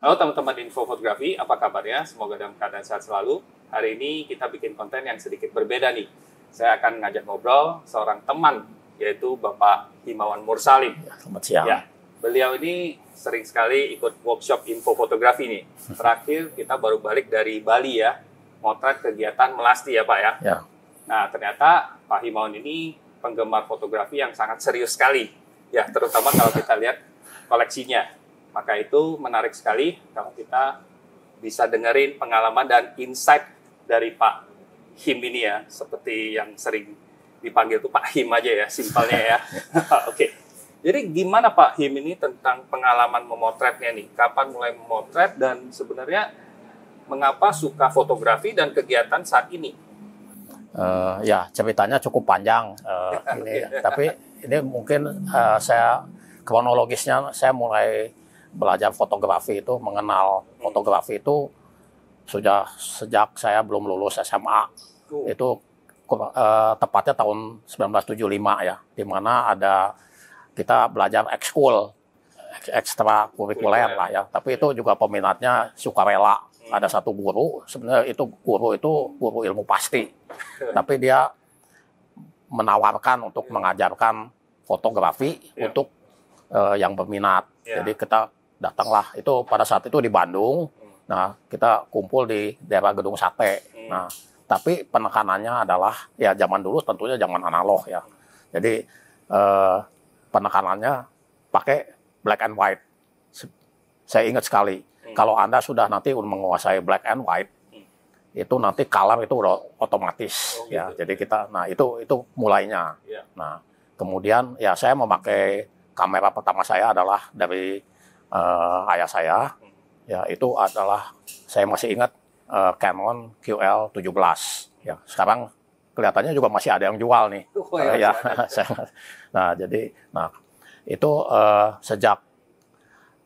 Halo teman-teman info fotografi, apa kabarnya? Semoga dalam keadaan sehat selalu. Hari ini kita bikin konten yang sedikit berbeda nih. Saya akan ngajak ngobrol seorang teman, yaitu Bapak Himawan Mursalim. Ya, selamat siang. Ya, beliau ini sering sekali ikut workshop info fotografi nih. Terakhir kita baru balik dari Bali ya, motret kegiatan Melasti ya Pak ya. ya. Nah ternyata Pak Himawan ini penggemar fotografi yang sangat serius sekali. Ya, terutama kalau kita lihat koleksinya maka itu menarik sekali kalau kita bisa dengerin pengalaman dan insight dari Pak Him ini ya, seperti yang sering dipanggil tuh Pak Him aja ya, simpelnya ya. Oke. okay. Jadi gimana Pak Him ini tentang pengalaman memotretnya nih? Kapan mulai memotret dan sebenarnya mengapa suka fotografi dan kegiatan saat ini? Uh, ya ceritanya cukup panjang uh, ini, tapi ini mungkin uh, saya kronologisnya saya mulai belajar fotografi itu, mengenal hmm. fotografi itu sudah sejak saya belum lulus SMA. Oh. Itu uh, tepatnya tahun 1975 ya, di mana ada kita belajar ekskul ekstra kurikuler lah ya. Tapi itu juga peminatnya sukarela. Hmm. Ada satu guru, sebenarnya itu guru itu guru ilmu pasti. Tapi dia menawarkan untuk hmm. mengajarkan fotografi ya. untuk uh, yang berminat. Ya. Jadi kita datanglah itu pada saat itu di Bandung. Hmm. Nah, kita kumpul di daerah Gedung Sate. Hmm. Nah, tapi penekanannya adalah ya zaman dulu tentunya zaman analog ya. Jadi eh, penekanannya pakai black and white. Saya ingat sekali hmm. kalau Anda sudah nanti menguasai black and white itu nanti kalam itu udah otomatis oh, ya. gitu. ya. Jadi kita nah itu itu mulainya. Iya. Nah, kemudian ya saya memakai kamera pertama saya adalah dari uh, ayah saya. Ya, itu adalah saya masih ingat uh, Canon QL 17. Ya, sekarang kelihatannya juga masih ada yang jual nih. Oh, ya, uh, ya. nah, jadi nah itu uh, sejak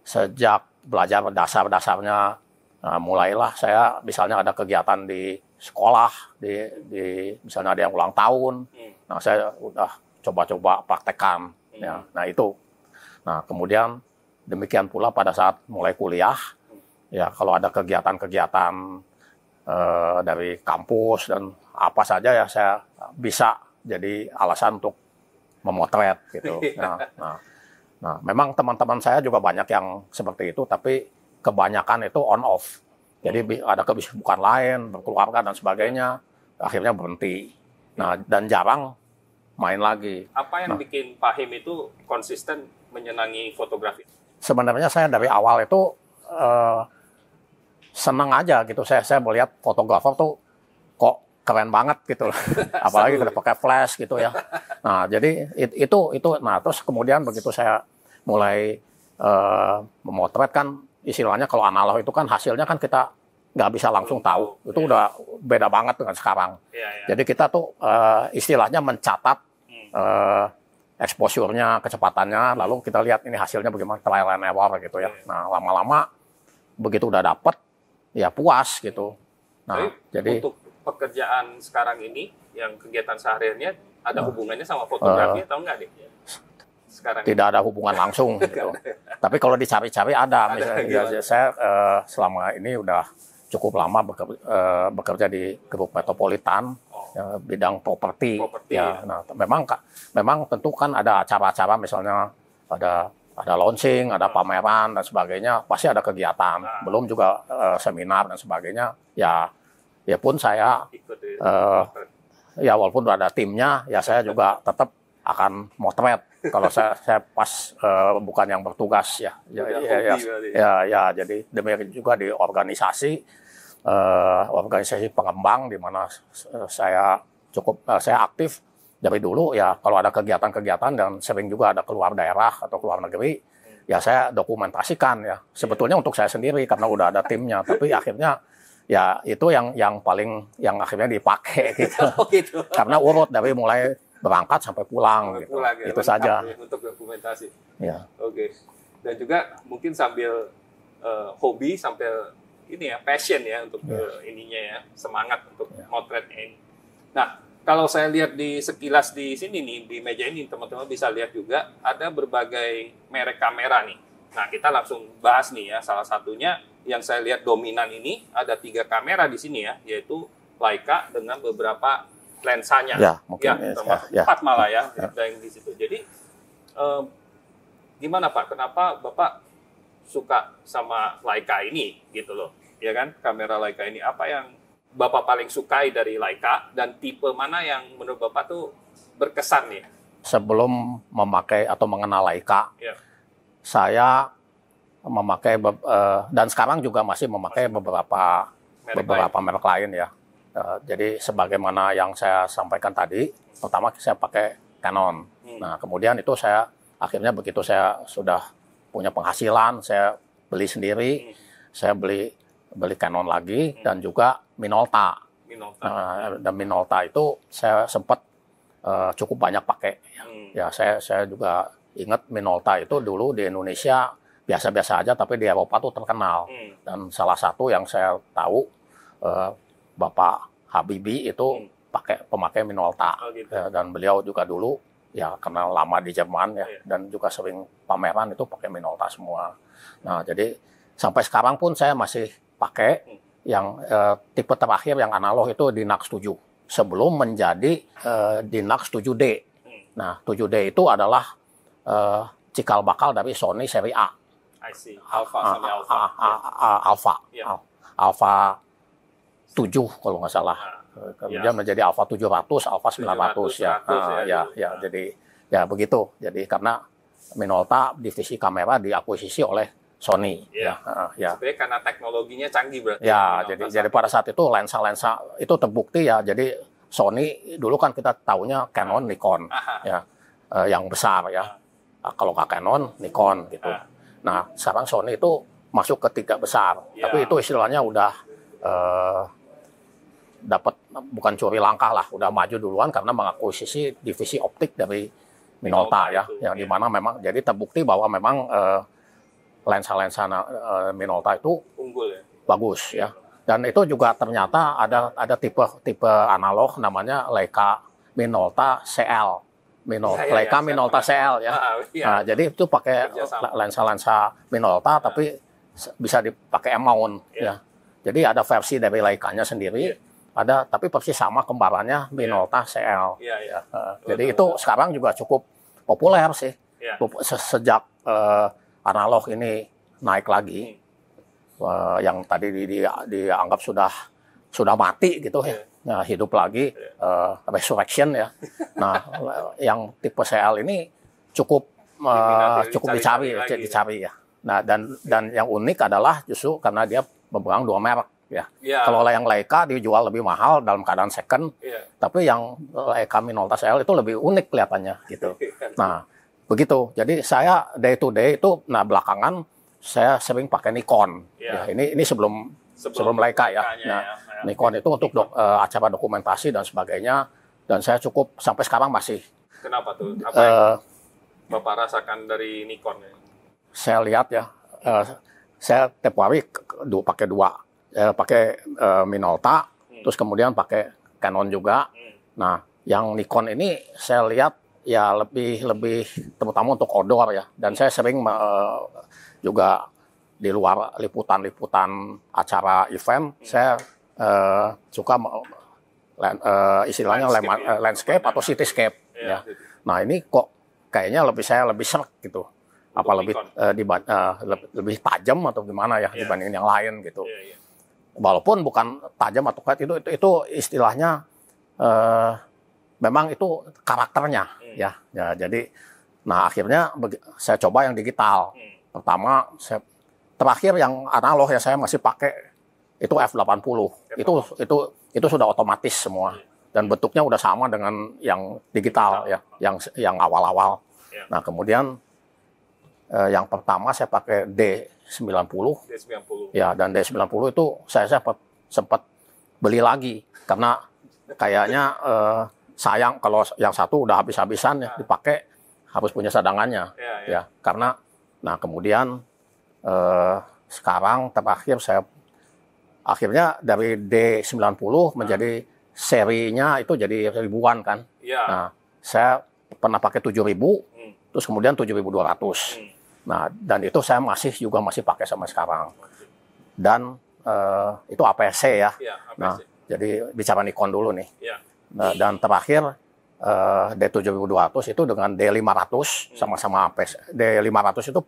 sejak belajar dasar-dasarnya nah, mulailah saya misalnya ada kegiatan di sekolah di, di misalnya ada yang ulang tahun hmm. nah saya udah coba-coba praktekkan ya. hmm. ya nah itu nah kemudian Demikian pula pada saat mulai kuliah, ya kalau ada kegiatan-kegiatan eh, dari kampus dan apa saja ya saya bisa jadi alasan untuk memotret gitu. Iya. Nah, nah, nah memang teman-teman saya juga banyak yang seperti itu, tapi kebanyakan itu on off. Jadi ada kesibukan lain, berkeluarga dan sebagainya, akhirnya berhenti. Nah, dan jarang main lagi. Apa yang nah. bikin Pak Him itu konsisten menyenangi fotografi? sebenarnya saya dari awal itu uh, eh, senang aja gitu. Saya saya melihat fotografer tuh kok keren banget gitu Apalagi kalau ya. pakai flash gitu ya. Nah, jadi it, itu itu nah terus kemudian begitu saya mulai uh, memotret kan istilahnya kalau analog itu kan hasilnya kan kita nggak bisa langsung tahu. Itu yeah. udah beda banget dengan sekarang. Yeah, yeah. Jadi kita tuh uh, istilahnya mencatat uh, exposure-nya, kecepatannya, lalu kita lihat ini hasilnya bagaimana trial and error gitu ya. Iya. Nah, lama-lama begitu udah dapet, ya puas gitu. Nah, jadi, jadi untuk pekerjaan sekarang ini yang kegiatan sehariannya ada uh, hubungannya sama fotografi uh, atau enggak deh? Sekarang tidak ini. ada hubungan langsung gitu. Tapi kalau dicari-cari ada. ada Misalnya, ya, ya, saya uh, selama ini udah cukup lama bekerja, uh, eh, bekerja di grup metropolitan ya, bidang properti. Ya, ya, nah memang memang tentu kan ada acara-acara misalnya ada ada launching, ada nah. pameran dan sebagainya, pasti ada kegiatan. Nah. Belum juga uh, seminar dan sebagainya. Ya ya pun saya uh, ya walaupun ada timnya, ya saya juga tetap akan motret kalau saya saya pas uh, bukan yang bertugas ya ya ya ya, ya, ya jadi demikian juga di organisasi uh, organisasi pengembang di mana eh, saya cukup uh, saya aktif dari dulu ya kalau ada kegiatan-kegiatan dan sering juga ada keluar daerah atau keluar negeri ya saya dokumentasikan ya sebetulnya untuk saya sendiri karena udah ada timnya tapi akhirnya ya itu yang yang paling yang akhirnya dipakai gitu, oh, gitu. karena urut dari mulai berangkat sampai pulang, sampai gitu. pulang ya. itu saja ya untuk dokumentasi ya oke okay. dan juga mungkin sambil uh, hobi sambil ini ya passion ya untuk uh, ininya ya semangat untuk yeah. motret ini. Nah kalau saya lihat di sekilas di sini nih di meja ini teman-teman bisa lihat juga ada berbagai merek kamera nih. Nah kita langsung bahas nih ya salah satunya yang saya lihat dominan ini ada tiga kamera di sini ya yaitu Leica dengan beberapa lensanya ya, ya mungkin, ya ya, empat malah ya, ya. yang di situ. Jadi um, gimana Pak? Kenapa Bapak suka sama Leica ini gitu loh ya kan kamera Leica ini apa yang bapak paling sukai dari Leica dan tipe mana yang menurut bapak tuh berkesan nih sebelum memakai atau mengenal Leica ya. saya memakai eh, dan sekarang juga masih memakai beberapa merek beberapa lain. merek lain ya eh, jadi sebagaimana yang saya sampaikan tadi pertama saya pakai Canon hmm. nah kemudian itu saya akhirnya begitu saya sudah punya penghasilan, saya beli sendiri, hmm. saya beli beli Canon lagi hmm. dan juga Minolta. Minolta. Uh, dan Minolta itu saya sempat uh, eh, cukup banyak pakai. Hmm. Ya saya saya juga ingat Minolta itu dulu di Indonesia biasa-biasa aja tapi di Eropa tuh terkenal. Hmm. Dan salah satu yang saya tahu uh, Bapak Habibi itu hmm. pakai pemakai Minolta. Oh, gitu. uh, dan beliau juga dulu ya karena lama di Jerman ya iya. dan juga sering pameran itu pakai Minolta semua. Nah jadi sampai sekarang pun saya masih pakai hmm. yang eh, tipe terakhir yang analog itu di Nax 7 sebelum menjadi di Nax 7D. Nah 7D itu adalah eh, cikal bakal dari Sony seri A. I see. Alpha sampai Alpha. Alpha. Iya. Alpha. Alpha 7 kalau nggak salah. Nah, Eh, kemudian ya. menjadi Alpha 700, Alpha 900, 900 ya. 100, ya, ah, ya, ya, ya, jadi ya begitu. Jadi karena Minolta divisi kamera diakuisisi oleh Sony. Ya. Ya, ah, ya. Sebenarnya karena teknologinya canggih berarti. Ya, Minolta jadi jadi pada saat itu lensa-lensa itu terbukti ya. Jadi Sony dulu kan kita taunya Canon, Nikon, Aha. ya eh, yang besar ya. Nah, kalau nggak Canon, Nikon gitu. Aha. Nah, sekarang Sony itu masuk ke tiga besar, ya. tapi itu istilahnya udah eh, dapat bukan curi langkah lah, udah maju duluan karena mengakuisisi divisi optik dari Minolta ya, itu, yang iya. di mana memang jadi terbukti bahwa memang uh, eh, lensa-lensa uh, eh, Minolta itu unggul ya, bagus ya. Dan itu juga ternyata ada ada tipe tipe analog namanya Leica Minolta CL. Minol, iya, iya, ya, ah, ya, Leica ya, Minolta CL ya. ya. Nah, jadi itu pakai lensa-lensa Minolta ya. tapi ah. bisa dipakai mount ya. ya. Jadi ada versi dari Leica-nya sendiri ada tapi persis sama kembarannya Minolta CL. Yeah, yeah. Uh, jadi itu sekarang juga cukup populer sih. Iya. Sejak uh, analog ini naik lagi, hmm. uh, yang tadi di, di, dianggap sudah sudah mati gitu ya, iya. nah, hidup lagi yeah. Iya. uh, resurrection ya. Nah yang tipe CL ini cukup uh, cukup dicari dicari, ya. dicari ya. Nah dan dan yang unik adalah justru karena dia berperang dua merek ya. ya. Kalau yang Leica dijual lebih mahal dalam keadaan second, ya. tapi yang Leica Minolta SL itu lebih unik kelihatannya gitu. Iya. Nah, begitu. Jadi saya day to day itu, nah belakangan saya sering pakai Nikon. Ya. Ya, ini ini sebelum sebelum, sebelum Leica ya. Nah, ya, ya. Nikon itu untuk do, uh, eh, acara dokumentasi dan sebagainya. Dan saya cukup sampai sekarang masih. Kenapa tuh? Apa uh, bapak rasakan dari Nikon? Ya? Saya lihat ya. Uh, saya tiap hari pakai dua ya, pakai uh, Minolta, hmm. terus kemudian pakai Canon juga. Hmm. Nah, yang Nikon ini saya lihat ya lebih lebih terutama untuk outdoor ya. Dan saya sering uh, juga di luar liputan-liputan acara event, hmm. saya uh, suka uh, istilahnya landscape, lem, ya. landscape atau cityscape ya. ya. Nah, ini kok kayaknya lebih saya lebih serak gitu. apa lebih uh, uh, lebih tajam atau gimana ya yeah. dibandingin yang lain gitu. Yeah, yeah walaupun bukan tajam atau kuat itu itu, itu istilahnya eh, memang itu karakternya hmm. ya. ya jadi nah akhirnya saya coba yang digital hmm. pertama saya terakhir yang analog ya saya masih pakai itu F80 f itu itu itu sudah otomatis semua hmm. dan bentuknya udah sama dengan yang digital, digital. ya yang yang awal-awal ya. nah kemudian eh, yang pertama saya pakai D90. D90. Ya, dan D90 itu saya sempat sempat beli lagi karena kayaknya eh, sayang kalau yang satu udah habis-habisan ya dipakai harus punya cadangannya. Ya, ya. ya, karena nah kemudian eh, sekarang terakhir saya akhirnya dari D90 menjadi ah. serinya itu jadi ribuan kan. Ya. Nah, saya pernah pakai 7000 hmm. terus kemudian 7200. Hmm. Nah, dan itu saya masih juga masih pakai sampai sekarang. Dan uh, itu APC ya. ya APC. Nah, jadi bicara Nikon dulu nih. Ya. Nah, dan terakhir eh, uh, D7200 itu dengan D500 hmm. sama-sama hmm. APC. D500 itu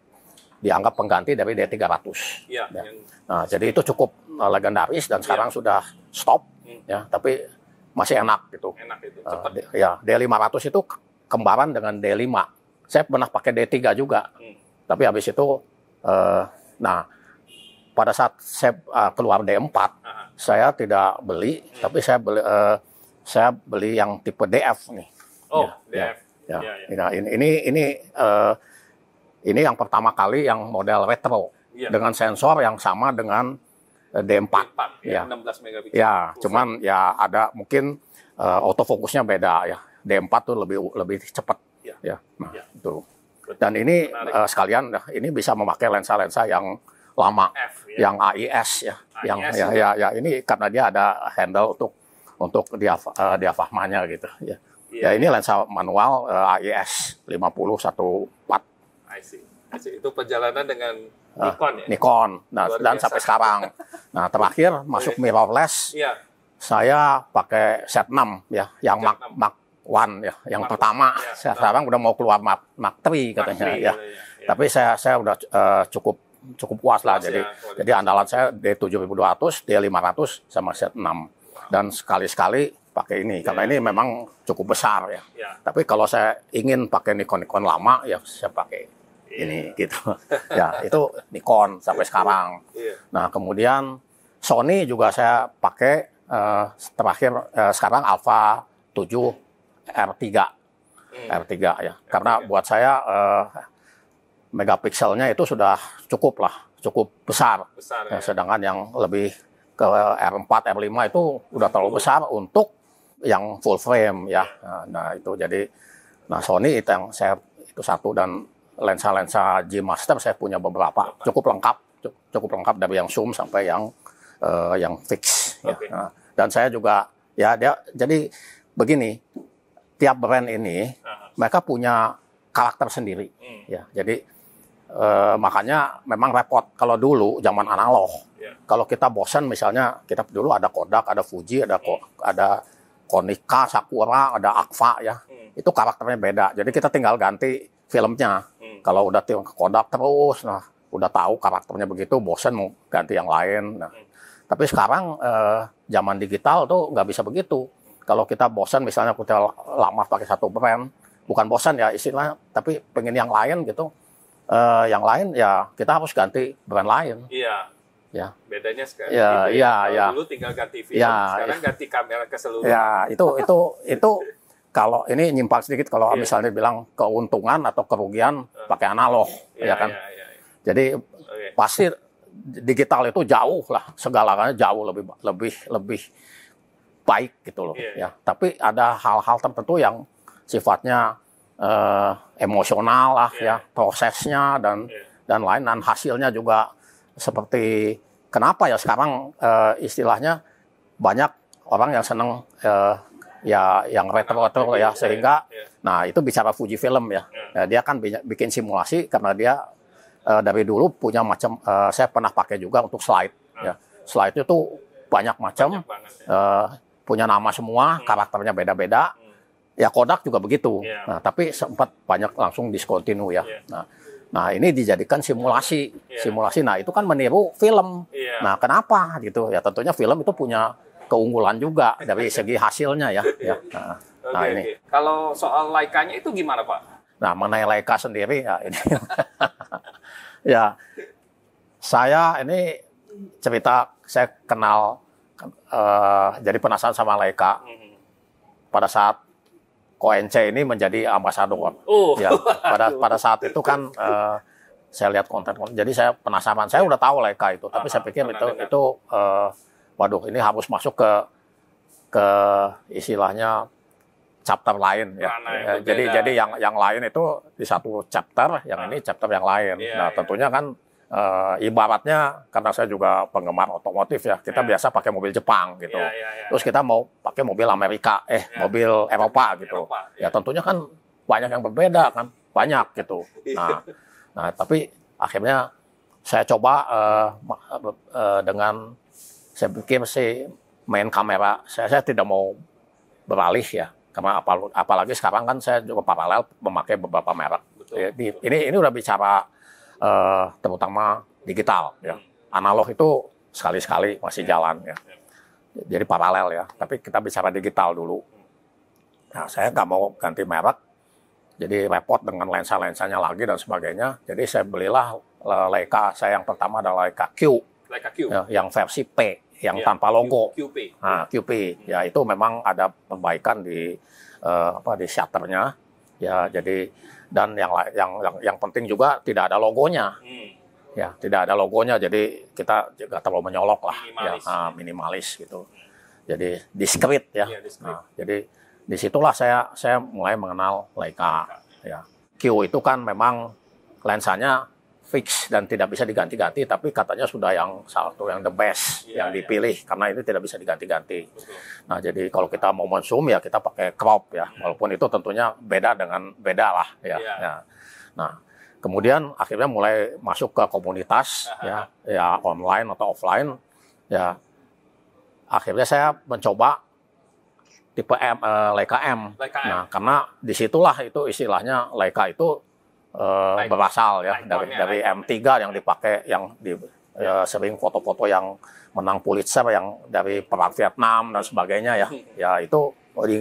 dianggap pengganti dari D300. Ya, ya. Yang... Nah, jadi itu cukup uh, legendaris dan iya. sekarang ya. sudah stop hmm. ya, tapi masih enak gitu. Enak itu. Cepat. Uh, ya, D, ya, D500 itu kembaran dengan D5. Saya pernah pakai D3 juga. Hmm tapi habis itu, uh, nah pada saat saya eh, keluar D4, saya tidak beli, tapi saya beli uh, saya beli yang tipe DF nih. Oh, ya, DF. Ya, ya. Ya, ya. Nah, ini ini ini uh, ini yang pertama kali yang model retro ya. dengan sensor yang sama dengan D4. D4 iya, ya, 16 megapiksel. Ya, cuman ya ada mungkin uh, autofokusnya beda ya. D4 tuh lebih lebih cepat. Ya. ya. Nah, ya. itu. Dan ini uh, sekalian eh, ini bisa memakai lensa-lensa yang lama, F, ya. yang AIS ya, AIS yang ya, ya ya ini karena dia ada handle untuk untuk dia uh, eh, gitu ya. Yeah. Ya ini iya. lensa manual uh, AIS 50 I see. I see. Itu perjalanan dengan Nikon ya. Nikon. Nah, dan sampai sekarang. Nah, terakhir masuk mirrorless. Iya. Saya pakai set 6 ya, yang mak mak. One ya, yang Mark pertama. Ya, Sekarang udah mau keluar Mark, Mark 3 katanya Mark 3, ya. ya. ya. Tapi saya saya udah uh, cukup cukup puas lah. jadi ya, jadi gitu. andalan saya D 7200, D 500 sama set 6. Dan sekali-sekali pakai ini karena ya. ini memang cukup besar ya. ya. Tapi kalau saya ingin pakai Nikon-Nikon lama ya saya pakai ya. ini gitu. ya, itu Nikon sampai iya. sekarang. Ya. Nah, kemudian Sony juga saya pakai uh, terakhir uh, sekarang Alpha 7 R3. Hmm. R3 ya. Karena buat saya uh, megapikselnya itu sudah cukup lah, cukup besar. besar ya. ya. Sedangkan yang lebih ke R4, R5 itu udah terlalu besar untuk yang full frame ya. Nah, nah, itu jadi nah Sony itu yang saya itu satu dan lensa-lensa G Master saya punya beberapa, cukup lengkap, cukup lengkap dari yang zoom sampai yang uh, yang fix ya. okay. Nah, dan saya juga ya dia jadi begini tiap brand ini ah. mereka punya karakter sendiri. Hmm. Ya, jadi eh, makanya memang repot kalau dulu zaman analog. Yeah. Kalau kita bosan misalnya kita dulu ada Kodak, ada Fuji, ada hmm. ada Konica, Sakura, ada Akva ya. Hmm. Itu karakternya beda. Jadi kita tinggal ganti filmnya. Hmm. Kalau udah ke Kodak terus nah udah tahu karakternya begitu bosan mau ganti yang lain. Nah, tapi sekarang eh, zaman digital tuh nggak bisa begitu. Kalau kita bosan misalnya kita lama pakai satu brand, bukan bosan ya istilah, tapi pengen yang lain gitu. Uh, yang lain ya kita harus ganti brand lain. Iya. Ya. Bedanya sekarang. Ya, gitu ya, ya, ya. Dulu tinggal ganti film, ya, sekarang ya. ganti kamera keseluruhan. Ya, itu itu itu kalau ini nyimpang sedikit kalau yeah. misalnya bilang keuntungan atau kerugian uh, pakai analog, yeah, ya kan. Yeah, yeah, iya. Jadi okay. pasti digital itu jauh lah segalanya jauh lebih lebih lebih baik gitu loh yeah. Iya. ya tapi ada hal-hal tertentu yang sifatnya uh, emosional lah yeah. ya prosesnya dan yeah. dan lain dan hasilnya juga seperti kenapa ya sekarang uh, istilahnya banyak orang yang seneng uh, ya yang retro-retro ya iya, iya. sehingga nah itu bicara Fuji film ya, ya dia kan bikin simulasi karena dia uh, dari dulu punya macam uh, saya pernah pakai juga untuk slide ah. ya slide itu banyak macam banyak banget, ya. uh, punya nama semua, hmm. karakternya beda-beda. Hmm. Ya Kodak juga begitu. Iya. Nah, tapi sempat banyak langsung diskontinu ya. Iya. Nah, Nah, ini dijadikan simulasi. Yeah. Simulasi. Nah, itu kan meniru film. Yeah. Nah, kenapa gitu? Ya tentunya film itu punya keunggulan juga dari segi hasilnya ya. ya. Nah, okay, nah, nah ini. Okay. Kalau soal laikanya itu gimana, Pak? Nah, mengenai laika sendiri ya ini. ya saya ini cerita saya kenal uh, jadi penasaran sama Leka hmm. pada saat Koenche ini menjadi ambasador. Oh. Ya, pada pada saat itu kan uh, saya lihat konten, jadi saya penasaran. Saya udah tahu Leka itu, tapi uh, saya ah, pikir itu itu uh, waduh ini harus masuk ke ke istilahnya chapter lain ya. ya jadi beda. jadi yang yang lain itu di satu chapter, yang uh-huh. ini ah. chapter yang lain. Yeah, nah, yeah. tentunya kan uh, ibaratnya karena saya juga penggemar otomotif ya, kita yeah. biasa pakai mobil Jepang gitu. Yeah, yeah, yeah. Terus kita mau pakai mobil Amerika, eh yeah. mobil Eropa iya, gitu. Eropa, yeah. Ya tentunya kan banyak yang berbeda kan, banyak gitu. Iya. Nah, nah tapi akhirnya saya coba uh, uh, dengan saya pikir sih main kamera, saya, saya tidak mau beralih ya, karena apalagi sekarang kan saya juga paralel memakai beberapa merek. Betul, ini, betul. ini ini udah bicara uh, terutama digital ya. Analog itu sekali-sekali masih iya. jalan ya. Jadi paralel ya. Tapi kita bicara digital dulu. Nah, saya nggak mau ganti merek, jadi repot dengan lensa-lensanya lagi dan sebagainya. Jadi saya belilah eh, Leica, saya yang pertama adalah Leica Q. Leica Q. Ya, yang versi P, yang ya, tanpa logo. Q, QP. Nah, QP. Hmm. Ya, itu memang ada perbaikan di uh, apa di shutternya. Ya, jadi dan yang yang yang, yang penting juga tidak ada logonya. Hmm. Ya, tidak ada logonya jadi kita juga terlalu menyolok lah ya, minimalis. ya, nah, minimalis gitu. Jadi diskrit ya. ya diskrit. Nah, jadi disitulah saya saya mulai mengenal Leica ya. Q itu kan memang lensanya fix dan tidak bisa diganti-ganti, tapi katanya sudah yang satu yang the best yeah, yang iya. dipilih yeah. karena ini tidak bisa diganti-ganti. Nah, jadi kalau kita mau mensum ya kita pakai crop ya, iya. walaupun itu tentunya beda dengan beda lah ya. Yeah. Ya. Nah, kemudian akhirnya mulai masuk ke komunitas ya, ya online atau offline ya. Akhirnya saya mencoba tipe M, eh, Leica M. Leica M. Nah, karena disitulah itu istilahnya Leica itu uh, ya dari dari M3 yang dipakai yang di ya. sering foto-foto yang menang Pulitzer yang dari perang Vietnam dan sebagainya ya. Ya itu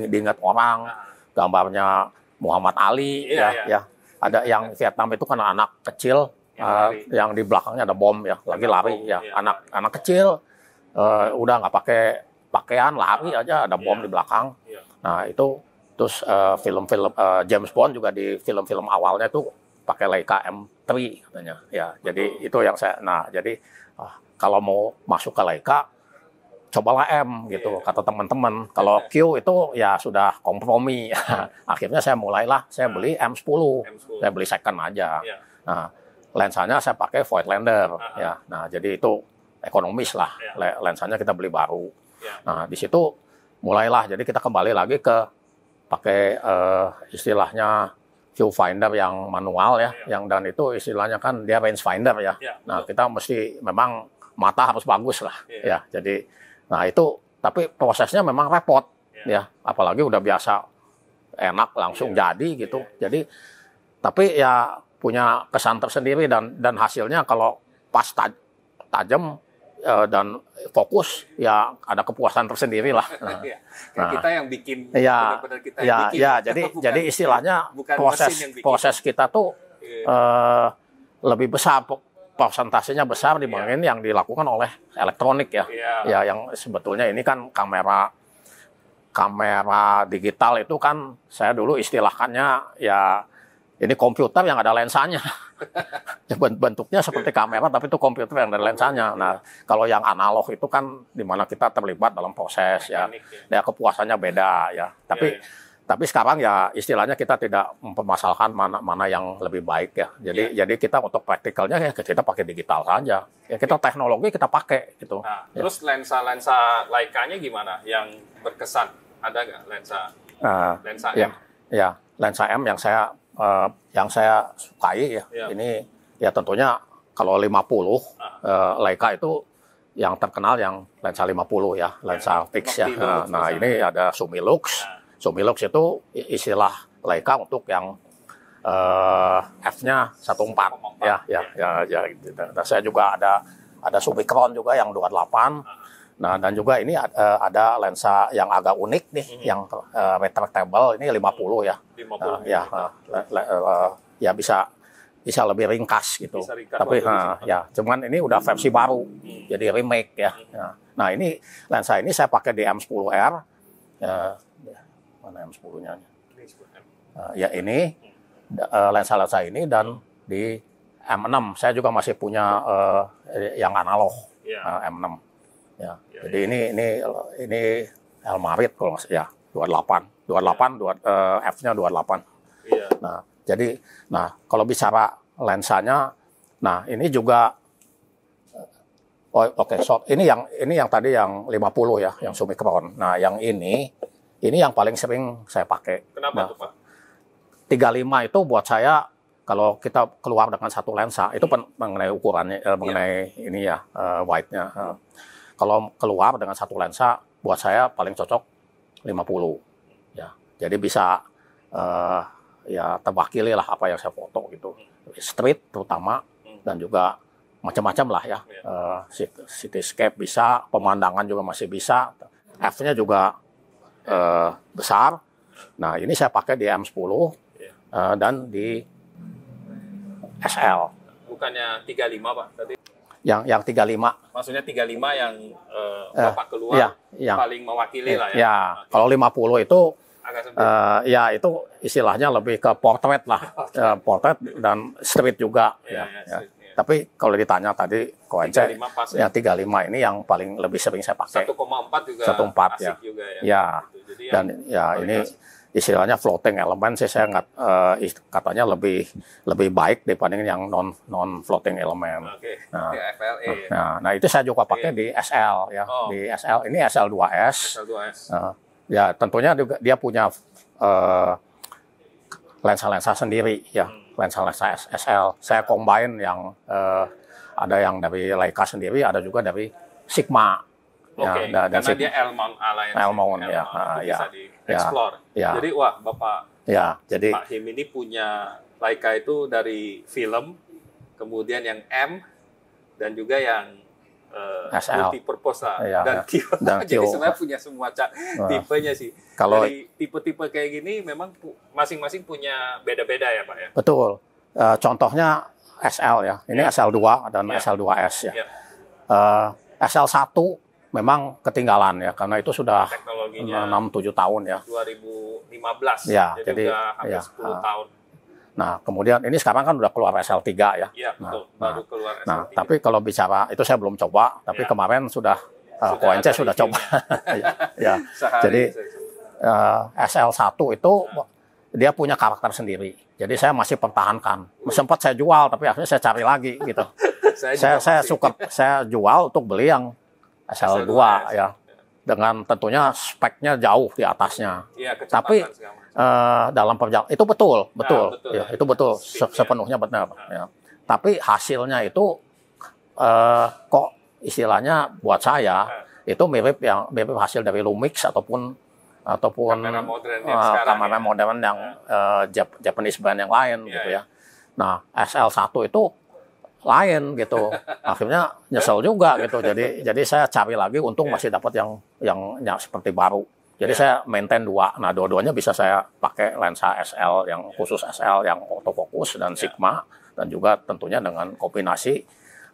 diingat orang ah. gambarnya Muhammad Ali iya, ya ya. ya. Ada yang Vietnam itu kan anak kecil yang, uh, yang di belakangnya ada bom ya, lagi lari ya. Iya. Anak anak kecil uh, udah nggak pakai pakaian lari ah. aja ada bom ya. di iya. belakang. Nah, itu terus film-film uh, uh, James Bond juga di film-film awalnya tuh pakai Leica M3 katanya. Ya, jadi itu yang saya nah, jadi ah, kalau mau masuk ke Leica cobalah M gitu yeah. kata teman-teman. Kalau iya. Q itu ya sudah kompromi. Akhirnya saya mulailah saya beli M10. Ah. M10. Saya beli second aja. Yeah. Nah, lensanya saya pakai Voigtlander uh ah. -huh. ya. Nah, jadi itu ekonomis lah. Yeah. Iya. Lensanya kita beli baru. Yeah. Nah, di situ mulailah jadi kita kembali lagi ke pakai uh, istilahnya viewfinder finder yang manual ya, yeah. yang dan itu istilahnya kan dia range finder ya. Yeah, nah kita mesti memang mata harus bagus lah yeah. ya. Jadi nah itu tapi prosesnya memang repot iya. ya, apalagi udah biasa enak langsung iya. jadi gitu. Iya. Jadi tapi ya punya kesan tersendiri dan dan hasilnya kalau pas tajam eh, dan fokus ya ada kepuasan tersendiri lah. Iya. Nah, ya, kita yang bikin ya, benar-benar kita ya, bikin. Ya, jadi bukan, jadi istilahnya bukan proses proses kita tuh yeah. Iya. uh, lebih besar persentasenya besar dibandingin iya. yeah. yang dilakukan oleh elektronik ya. Yeah. Ya yang sebetulnya ini kan kamera kamera digital itu kan saya dulu istilahkannya ya ini komputer yang ada lensanya. Ya, bentuknya seperti kamera, tapi itu komputer yang ada lensanya. Nah, kalau yang analog itu kan dimana kita terlibat dalam proses ya, ya. ya kepuasannya beda ya. Tapi ya, tapi sekarang ya istilahnya kita tidak mempermasalahkan mana mana yang lebih baik ya. Jadi ya. jadi kita untuk praktikalnya ya kita pakai digital saja. Ya kita teknologi kita pakai gitu. Nah, ya. terus lensa-lensa Leica-nya gimana yang berkesan? Ada nggak lensa? Uh, lensa M. ya, lensa M yang saya uh, yang saya sukai ya. Yeah. Ini ya tentunya kalau 50 uh, ah. eh, Leica itu yang terkenal yang lensa 50 ya, iya, lensa yeah. fix ya. Nah, nah ini ada Sumilux. Yeah. Sumilux itu istilah Leica untuk yang uh, F-nya 14 ya, ya, ya, ya, ya. Nah, saya juga ada ada Summicron juga yang 28. Uh -huh Nah, dan juga ini uh, ada lensa yang agak unik nih, -hmm. yang uh, eh, retractable ini 50 ya. 50 uh, nah, ya, uh, le, le, le, uh, ya bisa bisa lebih ringkas gitu. Bisa ringkas Tapi uh, ya, cuman ini udah versi hmm. baru, hmm. jadi remake ya. Hmm. Nah, nah ini lensa ini saya pakai di M10R, Uh, ya, mana M10-nya? Uh, nah, ya ini uh, lensa-lensa ini dan di M6 saya juga masih punya uh, yang analog yeah. uh, M6. Ya. ya Jadi ya. ini ini ini Almarit kalau nggak ya 28, 28, dua uh, F-nya 28. Iya. Nah, jadi nah kalau bicara lensanya nah ini juga oh, oke okay, ini yang ini yang tadi yang 50 ya yang sumikron Nah, yang ini ini yang paling sering saya pakai. Kenapa nah, tuh, Pak? 35 itu buat saya kalau kita keluar dengan satu lensa itu hmm. pen, mengenai ukurannya eh, mengenai ya. ini ya uh, wide-nya. Uh. Kalau keluar dengan satu lensa, buat saya paling cocok 50. Ya, jadi bisa uh, ya terwakili lah apa yang saya foto gitu. Street terutama dan juga macam-macam lah ya. Uh, cityscape bisa, pemandangan juga masih bisa. F-nya juga uh, besar. Nah ini saya pakai di M10 uh, iya. dan di SL. Bukannya 35 Pak, tadi yang yang 35. Maksudnya 35 yang uh, Bapak keluar ya, yang, paling mewakili ya, lah ya. Ya, okay. kalau 50 itu uh, ya itu istilahnya lebih ke portrait lah. okay. uh, portrait dan street juga iya, ya. ya, ya. Street, ya. Tapi kalau ditanya tadi Koense ya 35 ya. ini yang paling lebih sering saya pakai. 1,4 juga 1,4 ya. juga ya. ya. Gitu. Jadi ya, dan ya ini istilahnya floating element sih saya nggak uh, katanya lebih lebih baik dibanding yang non non floating element Okay. Nah, FLA, e. nah, ya. nah, nah itu saya juga pakai okay. di SL ya oh. di SL ini SL 2S. SL ya tentunya juga dia punya uh, lensa-lensa sendiri ya hmm. lensa-lensa SL. Saya combine yang uh, ada yang dari Leica sendiri, ada juga dari Sigma. Ya, Oke, okay, ya, karena dia Elmont Alliance. Ya. Elmont, ya. Elmont ah, ya, ya, bisa di-explore. Ya, jadi, wah, Bapak ya, jadi, Pak Him ini punya Laika itu dari film, kemudian yang M, dan juga yang uh, eh, SL. multi purpose lah ya, dan ya. Q. Dan Q. Jadi sebenarnya punya semua cat uh, tipenya sih. Kalau Dari tipe-tipe kayak gini memang masing-masing punya beda-beda ya Pak ya. Betul. Uh, contohnya SL ya. Ini yeah. SL2 dan yeah. SL2S ya. Yeah. Uh, SL1 memang ketinggalan ya karena itu sudah enam tujuh tahun ya. 2015. Ya, jadi, jadi udah ya, 10 uh, tahun. Nah, kemudian ini sekarang kan udah keluar SL3 ya. Iya, nah, betul. Nah, Baru keluar SL3. Nah, tapi kalau bicara itu saya belum coba, tapi ya. kemarin sudah uh, saya eh, sudah coba. ya. ya. jadi uh, eh, SL1 itu nah. dia punya karakter sendiri. Jadi saya masih pertahankan. Uh. Sempat saya jual tapi akhirnya saya cari lagi gitu. saya saya, saya suka saya jual untuk beli yang SL2, sl ya. ya. Dengan tentunya speknya jauh di atasnya. Ya, Tapi uh, dalam perjalanan itu betul, betul. Nah, betul ya, ya. Itu betul Speed, sepenuhnya ya. benar nah. ya. Tapi hasilnya itu uh, kok istilahnya buat saya nah. itu mirip yang mirip hasil dari Lumix ataupun ataupun kamera modern yang, uh, ya. modern yang uh, Japanese brand yang lain ya, gitu ya. ya. Nah, SL1 itu lain gitu. Akhirnya nyesel juga gitu. Jadi jadi saya cari lagi untung masih dapat yang yang ya, seperti baru. Jadi yeah. saya maintain dua. Nah, dua-duanya bisa saya pakai lensa SL yang yeah. khusus SL yang autofocus dan yeah. Sigma dan juga tentunya dengan kombinasi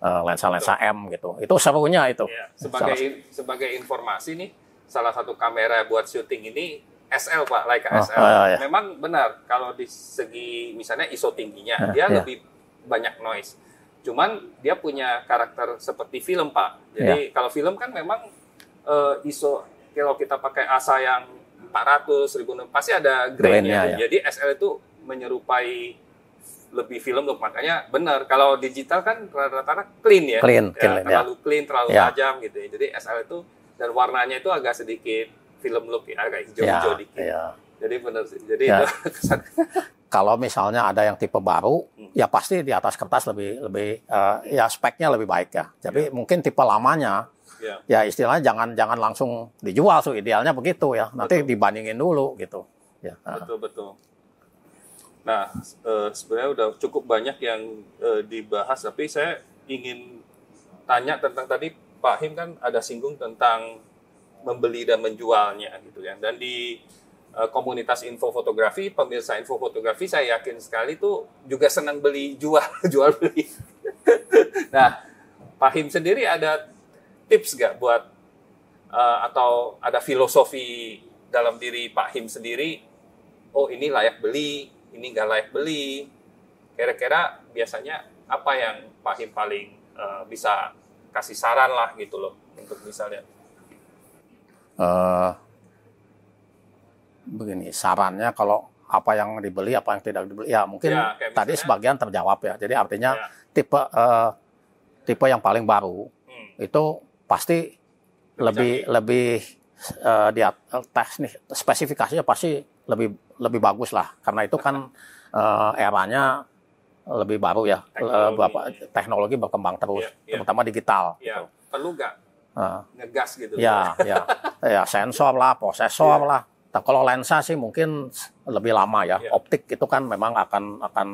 eh, lensa-lensa lensa M gitu. Itu serunya itu. Yeah. Sebagai salah. sebagai informasi nih, salah satu kamera buat syuting ini SL Pak, Leica oh, SL. Oh, iya. Memang benar kalau di segi misalnya ISO tingginya yeah, dia yeah. lebih banyak noise Cuman dia punya karakter seperti film Pak. Jadi yeah. kalau film kan memang uh, ISO kalau kita pakai ASA yang 400, 1000 pasti ada grainnya. ya. Jadi SL itu menyerupai lebih film loh makanya benar kalau digital kan rata-rata clean ya, clean, ya clean, ya. terlalu yeah. clean terlalu yeah. tajam gitu ya jadi SL itu dan warnanya itu agak sedikit film look ya agak hijau-hijau yeah. dikit yeah. jadi benar sih jadi yeah. itu kalau misalnya ada yang tipe baru, hmm. ya pasti di atas kertas lebih lebih uh, ya speknya lebih baik ya. Jadi yeah. mungkin tipe lamanya yeah. ya istilahnya jangan jangan langsung dijual so idealnya begitu ya. Nanti betul. dibandingin dulu gitu. Ya. Ah. Betul betul. Nah, e, sebenarnya udah cukup banyak yang e, dibahas tapi saya ingin tanya tentang tadi Pak Him kan ada singgung tentang membeli dan menjualnya gitu ya. Dan di Eh, komunitas info fotografi, pemirsa info fotografi saya yakin sekali tuh juga senang beli jual jual beli. nah, Pak Him sendiri ada tips nggak buat eh, atau ada filosofi dalam diri Pak Him sendiri? Oh ini layak beli, ini nggak layak beli. Kira-kira biasanya apa yang Pak Him paling eh, bisa kasih saran lah gitu loh untuk misalnya? Uh, begini sarannya kalau apa yang dibeli apa yang tidak dibeli ya mungkin ya, tadi sebagian terjawab ya jadi artinya ya. tipe uh, tipe yang paling baru hmm. itu pasti lebih lebih, lebih uh, dia eh, teknis spesifikasinya pasti lebih lebih bagus lah karena itu kan uh, eranya lebih baru ya teknologi, teknologi berkembang terus ya, ya. terutama digital ya. Gitu. perlu nggak uh, ngegas gitu ya ya ya sensor lah prosesor ya. lah Nah, kalau lensa sih mungkin lebih lama ya. Yeah. Optik itu kan memang akan akan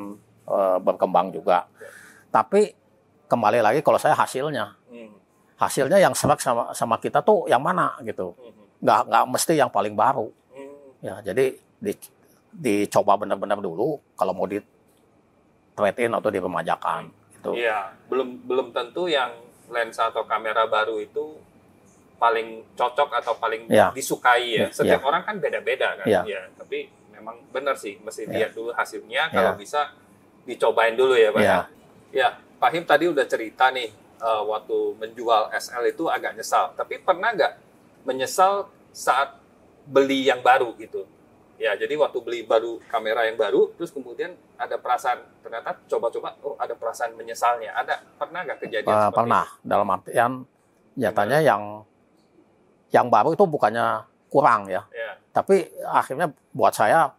e, berkembang juga. Yeah. Tapi kembali lagi kalau saya hasilnya, mm. hasilnya yang serak sama sama kita tuh yang mana gitu. Mm. Nggak nggak mesti yang paling baru. Mm. Ya jadi di, dicoba benar-benar dulu kalau mau di trade in atau Iya gitu. Iya, belum belum tentu yang lensa atau kamera baru itu paling cocok atau paling ya. disukai ya. ya. Setiap ya. orang kan beda-beda kan. ya. Ya, tapi memang benar sih mesti ya. lihat dulu hasilnya ya. kalau bisa dicobain dulu ya Pak. ya. Ya, ya Pak Him tadi udah cerita nih uh, waktu menjual SL itu agak nyesal. Tapi pernah nggak menyesal saat beli yang baru gitu? Ya, jadi waktu beli baru kamera yang baru, terus kemudian ada perasaan ternyata coba-coba, oh ada perasaan menyesalnya. Ada pernah nggak kejadian? Uh, pernah. Itu? Dalam artian nyatanya Gimana? yang yang baru itu bukannya kurang ya. Yeah. Tapi akhirnya buat saya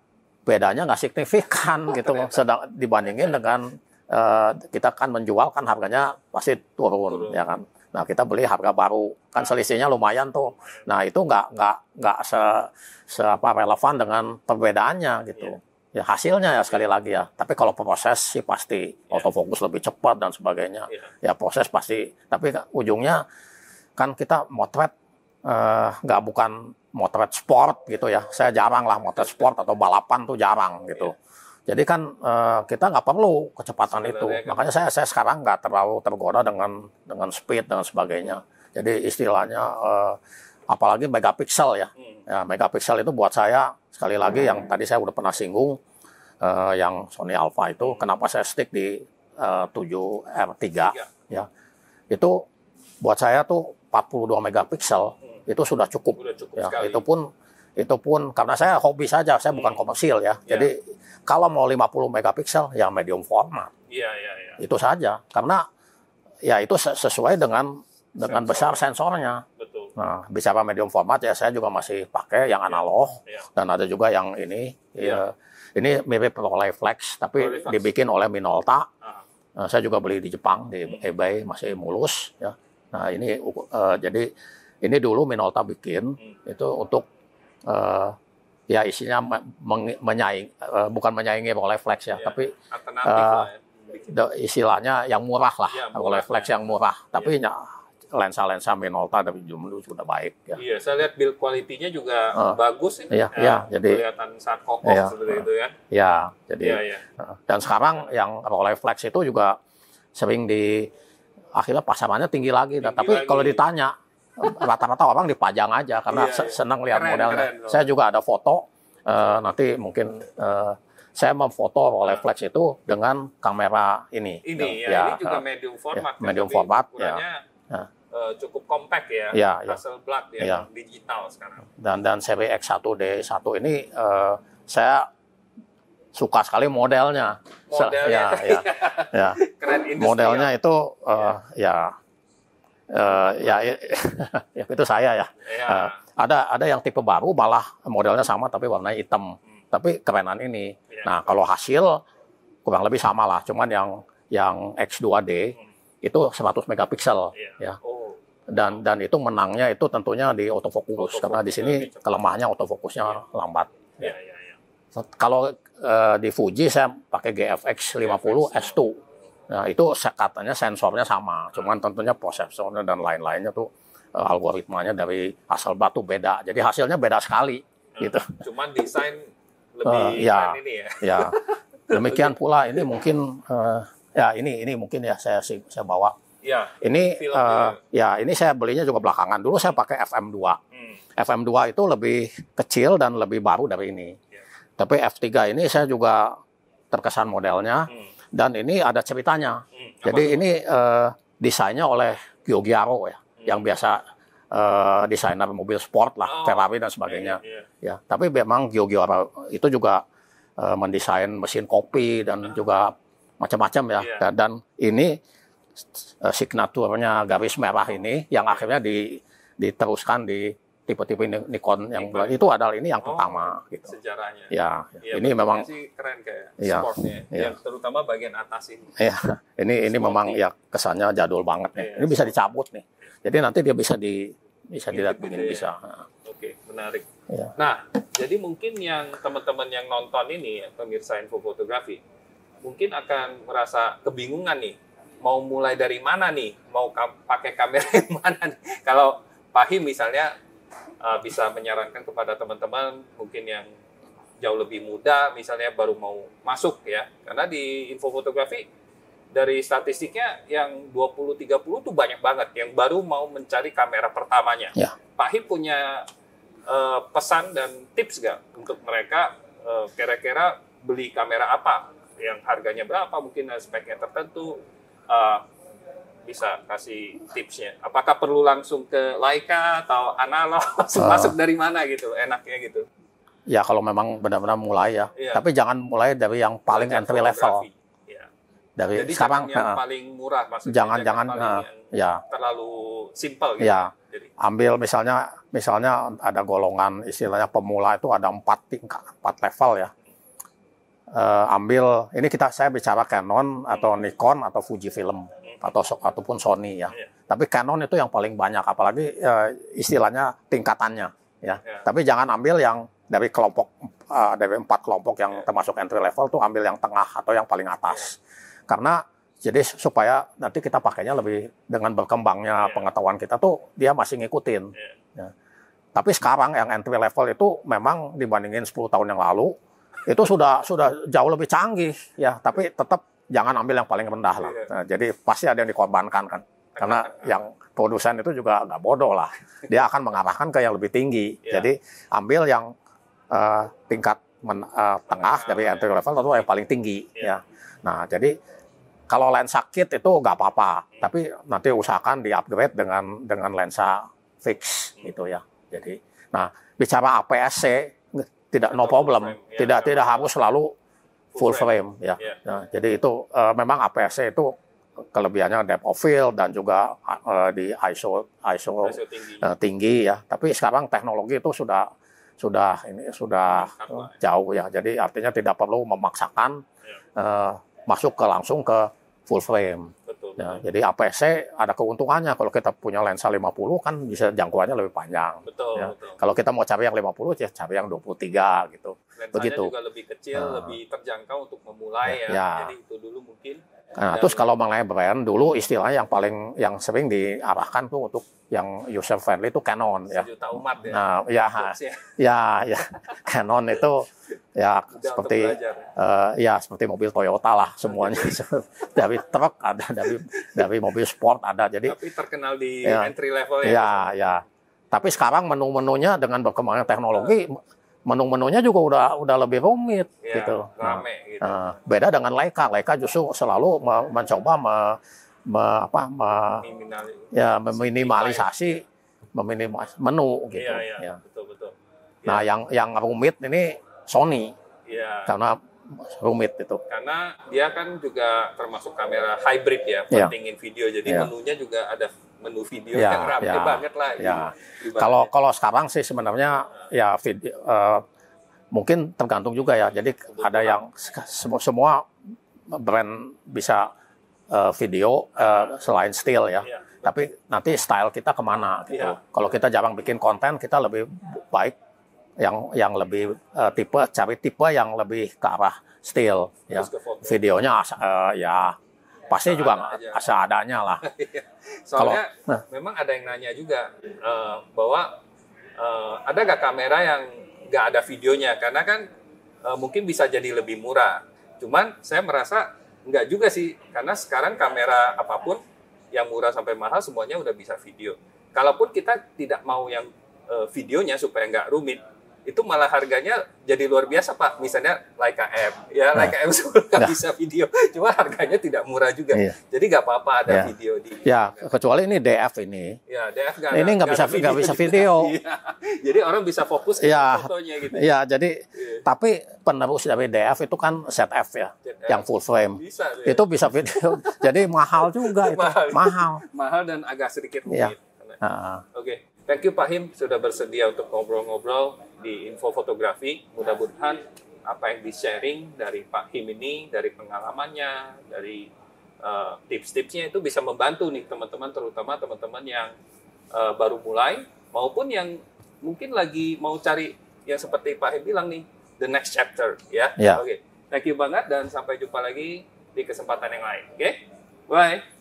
bedanya nggak signifikan gitu Ternyata. sedang dibandingin dengan uh, kita kan menjual kan harganya pasti turun, turun. ya kan. Nah kita beli harga baru kan nah. selisihnya lumayan tuh. Nah itu nggak nggak nggak se, se apa relevan dengan perbedaannya gitu. Yeah. Ya hasilnya ya sekali iya. lagi ya. Tapi kalau proses sih pasti yeah. autofokus lebih cepat dan sebagainya. Yeah. Ya proses pasti. Tapi ujungnya kan kita motret Eh, nggak bukan motret sport gitu ya. Saya jarang lah motret sport atau balapan tuh jarang gitu. Iya. Jadi kan uh, kita nggak perlu kecepatan Sebenarnya itu. Ya kan. Makanya saya saya sekarang nggak terlalu tergoda dengan dengan speed dan sebagainya. Jadi istilahnya uh, apalagi megapiksel ya. Hmm. ya. Megapiksel itu buat saya sekali lagi yang tadi saya udah pernah singgung uh, yang Sony Alpha itu hmm. kenapa saya stick di uh, 7 R3 ya. Itu buat saya tuh 42 megapiksel hmm itu sudah cukup. Sudah cukup ya, itu pun itu pun karena saya hobi saja, saya hmm. bukan komersil ya. Yeah. Jadi kalau mau 50 megapiksel ya medium format. Iya, yeah, yeah, Itu saja karena ya itu sesuai dengan dengan Sensor. besar sensornya. Betul. Nah, bicara medium format ya saya juga masih pakai yang iya, analog iya. dan ada juga yang ini iya. ya, ini mirip oleh Flex tapi dibikin oleh Minolta. -huh. Ah. Nah, saya juga beli di Jepang di hmm. eBay masih mulus ya. Nah, ini uh, jadi ini dulu Minolta bikin hmm. itu untuk uh, ya isinya menyaing uh, bukan menyaingi Flex ya, iya, eh, ya tapi uh, ya. istilahnya yang murah lah, ya, Flex Flex yang murah. Iya. Tapi ya. lensa-lensa Minolta tapi dulu sudah baik ya. Iya, saya lihat build quality-nya juga uh, bagus ini. Iya, iya, ya, iya, jadi kelihatan saat kokoh iya, seperti uh, itu ya. Iya, jadi iya, iya. dan sekarang yang Flex itu juga sering di akhirnya pasarannya tinggi lagi. Nah, tinggi tapi lagi. kalau ditanya rata-rata orang dipajang aja karena iya, iya. senang lihat keren, modelnya. Keren, saya juga ada foto uh, nanti mungkin uh, saya memfoto oleh flash itu dengan kamera ini. Ini ya, ya, ini juga eh, medium format. Ya, ya medium format ya. Uh, cukup compact ya, ya, ya. Hasselblad ya, ya. digital sekarang. Dan dan seri X1D1 ini uh, saya suka sekali modelnya. Modelnya, ya, ya, ya. Keren modelnya ya. itu uh, ya. ya uh, ya, ya, ya itu saya ya. ya. Uh, ada ada yang tipe baru malah modelnya sama tapi warnanya hitam. Hmm. Tapi kerenan ini. Ya. Nah, kalau hasil kurang lebih sama lah, cuman yang yang X2D hmm. itu 100 megapiksel ya. ya. Oh. Dan dan itu menangnya itu tentunya di autofocus, autofocus karena di sini iya, gitu. kelemahannya autofocusnya ya. lambat. Ya. Ya, ya, ya. Kalau uh, di Fuji saya pakai GFX 50 S2 Nah, itu katanya sensornya sama, cuman tentunya prosesornya dan lain-lainnya tuh eh, algoritmanya dari asal batu beda. Jadi hasilnya beda sekali hmm. gitu. Cuman desain lebih uh, ya, ini ya. ya. Demikian pula ini mungkin uh, ya ini ini mungkin ya saya saya bawa. Ya, ini uh, ya. ini saya belinya juga belakangan. Dulu saya pakai FM2. Hmm. FM2 itu lebih kecil dan lebih baru dari ini. Ya. Tapi F3 ini saya juga terkesan modelnya. Hmm dan ini ada ceritanya. Hmm, Jadi itu? ini uh, desainnya oleh Giugiaro ya, hmm. yang biasa uh, desainer mobil sport lah, oh, Ferrari dan iya, sebagainya. Iya, yeah. Ya, tapi memang Giugiaro itu juga uh, mendesain mesin kopi dan iya. juga macam-macam ya. Yeah. Dan, dan ini uh, signaturnya garis merah ini yang akhirnya di, diteruskan di tipe-tipe Nikon yang Nikon. itu adalah ini yang oh, pertama gitu. Sejarahnya. Ya, iya, ya ini memang sih keren kayak ya, sportnya, ya. Yang terutama bagian atas ini. Ya, ini ini memang ya kesannya jadul banget nih. Ya, ini bisa dicabut nih. Jadi nanti dia bisa di bisa dilihat begini ya. bisa. Oke, menarik. Ya. Nah, jadi mungkin yang teman-teman yang nonton ini ya, pemirsa info fotografi mungkin akan merasa kebingungan nih mau mulai dari mana nih mau ka pakai kamera yang mana nih? kalau Pahim misalnya uh, bisa menyarankan kepada teman-teman mungkin yang jauh lebih muda misalnya baru mau masuk ya karena di info fotografi dari statistiknya yang 20-30 tuh banyak banget yang baru mau mencari kamera pertamanya. Ya. Pak Hip punya uh, pesan dan tips nggak untuk mereka uh, kira-kira beli kamera apa yang harganya berapa mungkin speknya tertentu uh, bisa kasih tipsnya? Apakah perlu langsung ke Leica atau analog uh, masuk dari mana gitu? Enaknya gitu. Ya kalau memang benar-benar mulai ya. Yeah. Tapi jangan mulai dari yang paling entry level. Yeah. Dari Jadi sekarang yang uh, paling murah maksudnya. Jangan jangan uh, ya. Terlalu simpel gitu. Ya. Yeah. Ambil misalnya misalnya ada golongan istilahnya pemula itu ada empat tingkat empat level ya uh, ambil ini kita saya bicara Canon atau hmm. Nikon atau Fuji Film atau ataupun Sony ya. Iya. Tapi Canon itu yang paling banyak apalagi uh, istilahnya tingkatannya ya. Yeah. Tapi jangan ambil yang dari kelompok uh, dari empat kelompok yang yeah. termasuk entry level tuh ambil yang tengah atau yang paling atas. Iya. Karena jadi supaya nanti kita pakainya lebih dengan berkembangnya yeah. pengetahuan kita tuh dia masih ngikutin. Yeah. Ya. Tapi sekarang yang entry level itu memang dibandingin 10 tahun yang lalu itu sudah sudah jauh lebih canggih ya, tapi tetap jangan ambil yang paling rendah lah. Iya. Nah, jadi pasti ada yang dikorbankan kan. Karena yang produsen itu juga nggak bodoh lah. Dia akan mengarahkan ke yang lebih tinggi. Yeah. Jadi ambil yang uh, tingkat men, uh, tengah dari iya. entry level atau yang paling tinggi. Yeah. Ya. Nah jadi kalau lensa kit itu nggak apa-apa, iya. tapi nanti usahakan di upgrade dengan dengan lensa fix gitu ya. Jadi, nah bicara APS-C tidak no problem, tidak tidak harus selalu full frame, frame ya. Yeah. ya. jadi itu uh, memang APS-C itu kelebihannya depth of field dan juga uh, di ISO ISO, ISO tinggi. Uh, tinggi ya. Tapi sekarang teknologi itu sudah sudah ini sudah ya. jauh ya. Jadi artinya tidak perlu memaksakan yeah. Iya. uh, masuk ke langsung ke full frame. Nah, ya, jadi APC ada keuntungannya kalau kita punya lensa 50 kan bisa jangkauannya lebih panjang. Betul, ya. betul. Kalau kita mau cari yang 50 ya cari yang 23 gitu. Lensanya Begitu. juga lebih kecil, uh, lebih terjangkau untuk memulai ya. ya. Jadi itu dulu mungkin Nah, ya. terus kalau mengenai brand dulu istilah yang paling yang sering diarahkan tuh untuk yang user friendly itu Canon ya. umat ya. Nah, ya, ya, ya, ya. Canon itu ya Udah seperti ya. Uh, ya seperti mobil Toyota lah semuanya dari truk ada dari dari mobil sport ada jadi. Tapi terkenal di ya, entry level ya. Ya, ya. Tapi sekarang menu-menunya dengan berkembangnya teknologi menu-menunya juga udah udah lebih rumit ya, gitu. Rame, nah, gitu. Nah, beda dengan Leica. Leica justru selalu mencoba me, me, apa me, ya meminimalisasi iya. meminimalis menu gitu. Iya, iya, ya. betul betul. Nah, iya. yang yang rumit ini Sony. Iya. Karena rumit itu. Karena dia kan juga termasuk kamera hybrid ya, pentingin ya. video. Jadi ya. menunya juga ada menu video ya, yang ramai ya, banget lah. Ya. Gitu, kalau kalau sekarang sih sebenarnya ya video, uh, mungkin tergantung juga ya. Jadi Betul. ada yang semua semua brand bisa uh, video uh, selain still ya. ya. Tapi nanti style kita kemana gitu. Ya. Kalau kita jarang bikin konten, kita lebih baik yang yang lebih uh, tipe cari tipe yang lebih ke arah still ya. Videonya uh, ya pasti juga adanya. asal adanya lah. Iya. Soalnya Kalau, nah. memang ada yang nanya juga uh, bahwa uh, ada nggak kamera yang nggak ada videonya karena kan uh, mungkin bisa jadi lebih murah. Cuman saya merasa nggak juga sih karena sekarang kamera apapun yang murah sampai mahal semuanya udah bisa video. Kalaupun kita tidak mau yang uh, videonya supaya nggak rumit, itu malah harganya jadi luar biasa Pak. Misalnya Leica M, ya nah. Leica M nggak nah. bisa video, cuma harganya tidak murah juga. Iya. Jadi nggak apa-apa ada iya. video di. Ya kecuali ini DF ini. Ya DF gak, ini nggak bisa nggak bisa video. Iya. jadi orang bisa fokus ke ya. fotonya gitu. ya jadi iya. tapi penerus dari DF itu kan ZF ya, ZF. yang full frame. Bisa, ya. Itu bisa video. jadi mahal juga itu. Mahal. mahal. dan agak sedikit iya. Ya. Oke. Okay. Thank you Pak Him sudah bersedia untuk ngobrol-ngobrol di info fotografi. Mudah-mudahan apa yang di-sharing dari Pak Him ini, dari pengalamannya, dari uh, tips-tipsnya itu bisa membantu nih teman-teman, terutama teman-teman yang uh, baru mulai maupun yang mungkin lagi mau cari yang seperti Pak Him bilang nih, the next chapter ya. Yeah. Oke. Okay. Thank you banget dan sampai jumpa lagi di kesempatan yang lain. Oke. Okay? Bye.